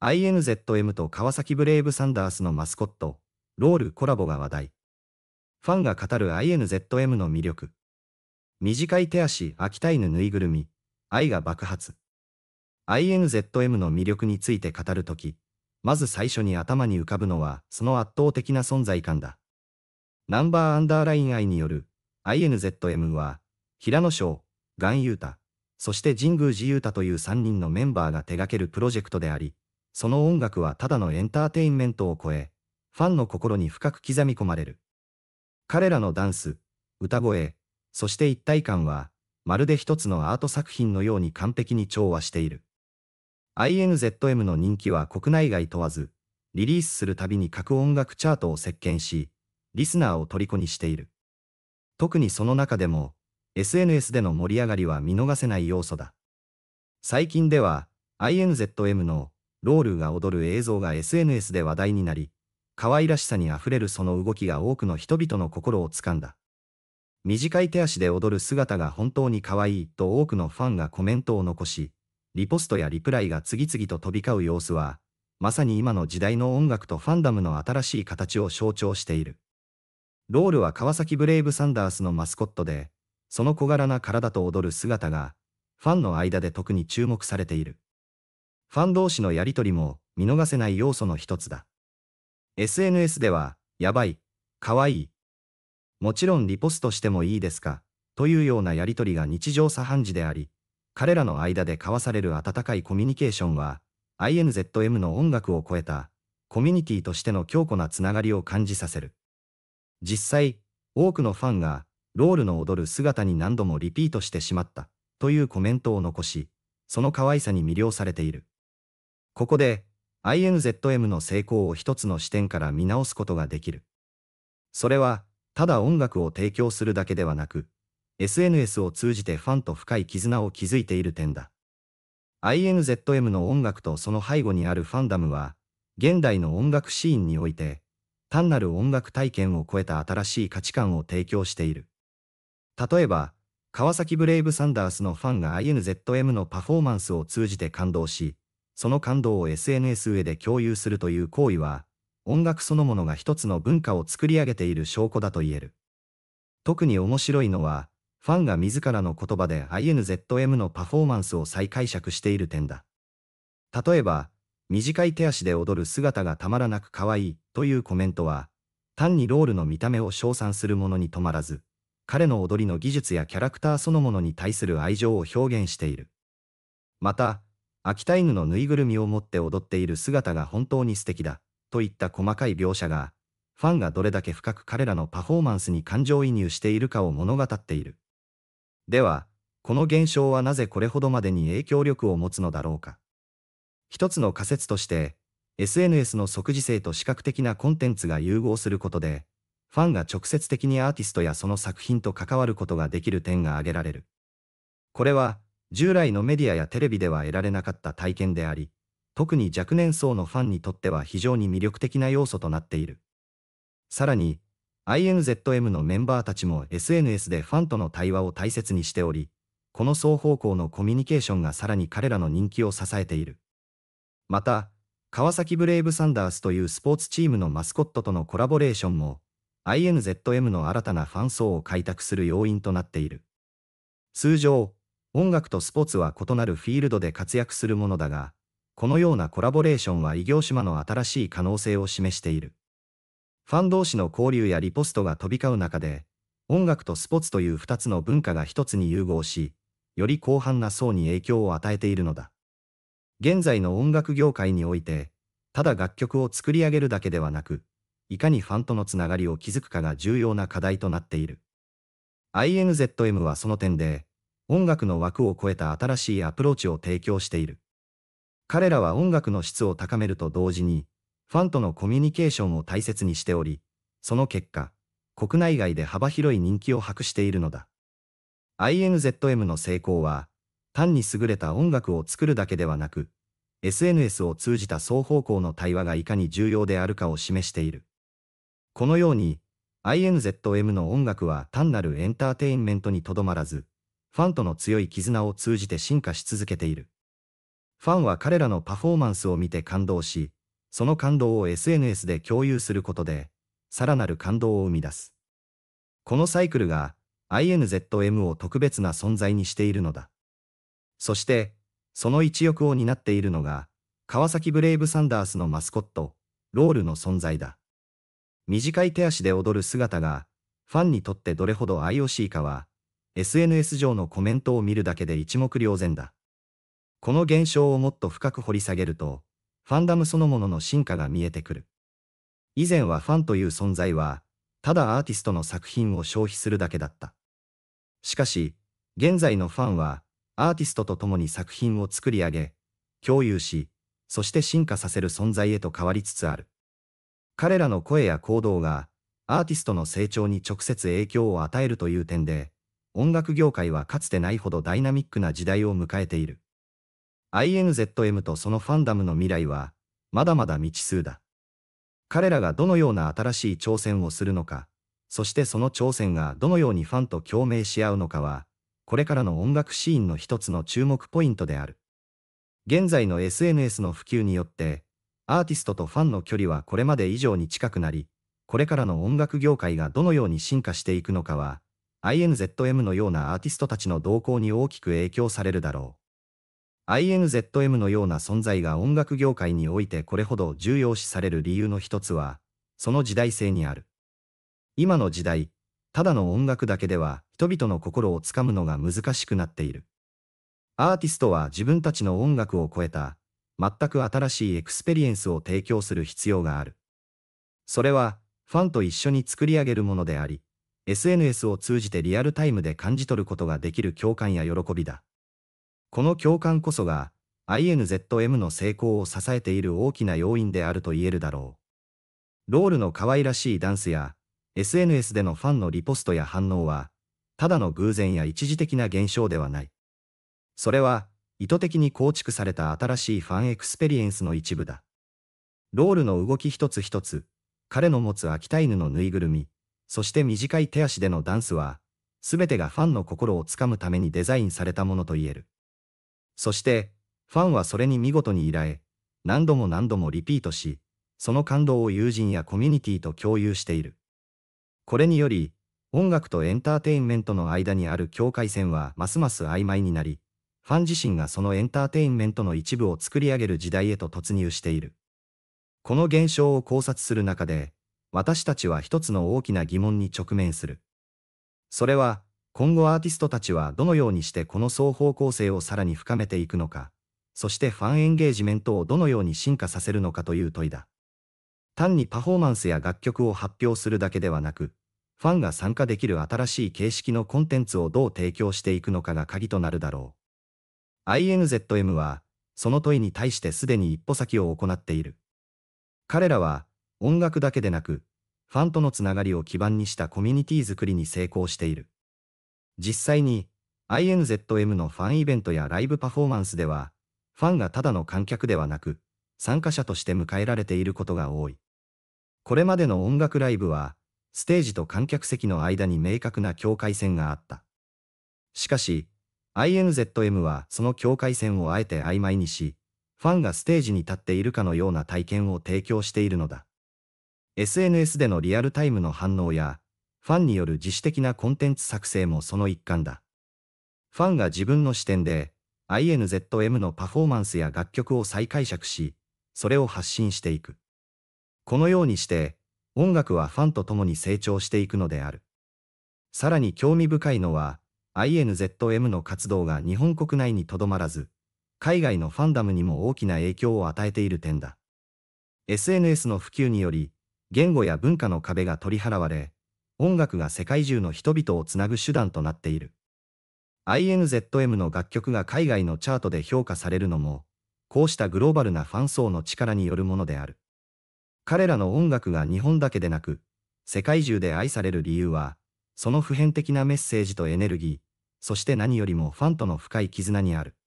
INZM と川崎ブレイブサンダースのマスコット、ロールコラボが話題。ファンが語る INZM の魅力。短い手足、秋田犬ぬいぐるみ、愛が爆発。INZM の魅力について語るとき、まず最初に頭に浮かぶのは、その圧倒的な存在感だ。ナンバーアンダーライン愛による、INZM は、平野翔、岩優太、そして神宮寺優太という3人のメンバーが手掛けるプロジェクトであり、その音楽はただのエンターテインメントを超え、ファンの心に深く刻み込まれる。彼らのダンス、歌声、そして一体感は、まるで一つのアート作品のように完璧に調和している。INZM の人気は国内外問わず、リリースするたびに各音楽チャートを席巻し、リスナーを虜にしている。特にその中でも、SNS での盛り上がりは見逃せない要素だ。最近では、INZM のロールが踊る映像が SNS で話題になり、可愛らしさにあふれるその動きが多くの人々の心をつかんだ。短い手足で踊る姿が本当に可愛いと多くのファンがコメントを残し、リポストやリプライが次々と飛び交う様子は、まさに今の時代の音楽とファンダムの新しい形を象徴している。ロールは川崎ブレイブサンダースのマスコットで、その小柄な体と踊る姿が、ファンの間で特に注目されている。ファン同士のやりとりも見逃せない要素の一つだ。SNS では、やばい、かわいい。もちろんリポストしてもいいですか、というようなやりとりが日常茶飯事であり、彼らの間で交わされる温かいコミュニケーションは、INZM の音楽を超えた、コミュニティとしての強固なつながりを感じさせる。実際、多くのファンが、ロールの踊る姿に何度もリピートしてしまった、というコメントを残し、その可愛さに魅了されている。ここで INZM の成功を一つの視点から見直すことができる。それは、ただ音楽を提供するだけではなく、SNS を通じてファンと深い絆を築いている点だ。INZM の音楽とその背後にあるファンダムは、現代の音楽シーンにおいて、単なる音楽体験を超えた新しい価値観を提供している。例えば、川崎ブレイブサンダースのファンが INZM のパフォーマンスを通じて感動し、その感動を SNS 上で共有するという行為は、音楽そのものが一つの文化を作り上げている証拠だと言える。特に面白いのは、ファンが自らの言葉で INZM のパフォーマンスを再解釈している点だ。例えば、短い手足で踊る姿がたまらなく可愛いというコメントは、単にロールの見た目を称賛するものに止まらず、彼の踊りの技術やキャラクターそのものに対する愛情を表現している。また、秋田犬のぬいぐるみを持って踊っている姿が本当に素敵だ、といった細かい描写が、ファンがどれだけ深く彼らのパフォーマンスに感情移入しているかを物語っている。では、この現象はなぜこれほどまでに影響力を持つのだろうか。一つの仮説として、SNS の即時性と視覚的なコンテンツが融合することで、ファンが直接的にアーティストやその作品と関わることができる点が挙げられる。これは、従来のメディアやテレビでは得られなかった体験であり、特に若年層のファンにとっては非常に魅力的な要素となっている。さらに、INZM のメンバーたちも SNS でファンとの対話を大切にしており、この双方向のコミュニケーションがさらに彼らの人気を支えている。また、川崎ブレイブサンダースというスポーツチームのマスコットとのコラボレーションも、INZM の新たなファン層を開拓する要因となっている。通常、音楽とスポーツは異なるフィールドで活躍するものだが、このようなコラボレーションは異業種間の新しい可能性を示している。ファン同士の交流やリポストが飛び交う中で、音楽とスポーツという2つの文化が1つに融合し、より広範な層に影響を与えているのだ。現在の音楽業界において、ただ楽曲を作り上げるだけではなく、いかにファンとのつながりを築くかが重要な課題となっている。INZM はその点で、音楽の枠を超えた新しいアプローチを提供している。彼らは音楽の質を高めると同時に、ファンとのコミュニケーションを大切にしており、その結果、国内外で幅広い人気を博しているのだ。INZM の成功は、単に優れた音楽を作るだけではなく、SNS を通じた双方向の対話がいかに重要であるかを示している。このように、INZM の音楽は単なるエンターテインメントにとどまらず、ファンとの強い絆を通じて進化し続けている。ファンは彼らのパフォーマンスを見て感動し、その感動を SNS で共有することで、さらなる感動を生み出す。このサイクルが INZM を特別な存在にしているのだ。そして、その一翼を担っているのが、川崎ブレイブサンダースのマスコット、ロールの存在だ。短い手足で踊る姿が、ファンにとってどれほど愛おしいかは、SNS 上のコメントを見るだけで一目瞭然だ。この現象をもっと深く掘り下げると、ファンダムそのものの進化が見えてくる。以前はファンという存在は、ただアーティストの作品を消費するだけだった。しかし、現在のファンは、アーティストと共に作品を作り上げ、共有し、そして進化させる存在へと変わりつつある。彼らの声や行動が、アーティストの成長に直接影響を与えるという点で、音楽業界はかつてないほどダイナミックな時代を迎えている。INZM とそのファンダムの未来は、まだまだ未知数だ。彼らがどのような新しい挑戦をするのか、そしてその挑戦がどのようにファンと共鳴し合うのかは、これからの音楽シーンの一つの注目ポイントである。現在の SNS の普及によって、アーティストとファンの距離はこれまで以上に近くなり、これからの音楽業界がどのように進化していくのかは、INZM のようなアーティストたちの動向に大きく影響されるだろう。INZM のような存在が音楽業界においてこれほど重要視される理由の一つは、その時代性にある。今の時代、ただの音楽だけでは人々の心をつかむのが難しくなっている。アーティストは自分たちの音楽を超えた、全く新しいエクスペリエンスを提供する必要がある。それは、ファンと一緒に作り上げるものであり、SNS を通じてリアルタイムで感じ取ることができる共感や喜びだ。この共感こそが INZM の成功を支えている大きな要因であると言えるだろう。ロールの可愛らしいダンスや SNS でのファンのリポストや反応は、ただの偶然や一時的な現象ではない。それは、意図的に構築された新しいファンエクスペリエンスの一部だ。ロールの動き一つ一つ、彼の持つ秋田犬のぬいぐるみ、そして短い手足でのダンスは、すべてがファンの心をつかむためにデザインされたものと言える。そして、ファンはそれに見事に依頼、何度も何度もリピートし、その感動を友人やコミュニティと共有している。これにより、音楽とエンターテインメントの間にある境界線はますます曖昧になり、ファン自身がそのエンターテインメントの一部を作り上げる時代へと突入している。この現象を考察する中で、私たちは一つの大きな疑問に直面する。それは、今後アーティストたちはどのようにしてこの双方向性をさらに深めていくのか、そしてファンエンゲージメントをどのように進化させるのかという問いだ。単にパフォーマンスや楽曲を発表するだけではなく、ファンが参加できる新しい形式のコンテンツをどう提供していくのかが鍵となるだろう。INZM は、その問いに対してすでに一歩先を行っている。彼らは、音楽だけでなく、ファンとのつながりを基盤にしたコミュニティ作りに成功している。実際に、INZM のファンイベントやライブパフォーマンスでは、ファンがただの観客ではなく、参加者として迎えられていることが多い。これまでの音楽ライブは、ステージと観客席の間に明確な境界線があった。しかし、INZM はその境界線をあえて曖昧にし、ファンがステージに立っているかのような体験を提供しているのだ。SNS でのリアルタイムの反応や、ファンによる自主的なコンテンツ作成もその一環だ。ファンが自分の視点で、INZM のパフォーマンスや楽曲を再解釈し、それを発信していく。このようにして、音楽はファンと共に成長していくのである。さらに興味深いのは、INZM の活動が日本国内にとどまらず、海外のファンダムにも大きな影響を与えている点だ。SNS の普及により、言語や文化の壁が取り払われ、音楽が世界中の人々をつなぐ手段となっている。INZM の楽曲が海外のチャートで評価されるのも、こうしたグローバルなファン層の力によるものである。彼らの音楽が日本だけでなく、世界中で愛される理由は、その普遍的なメッセージとエネルギー、そして何よりもファンとの深い絆にある。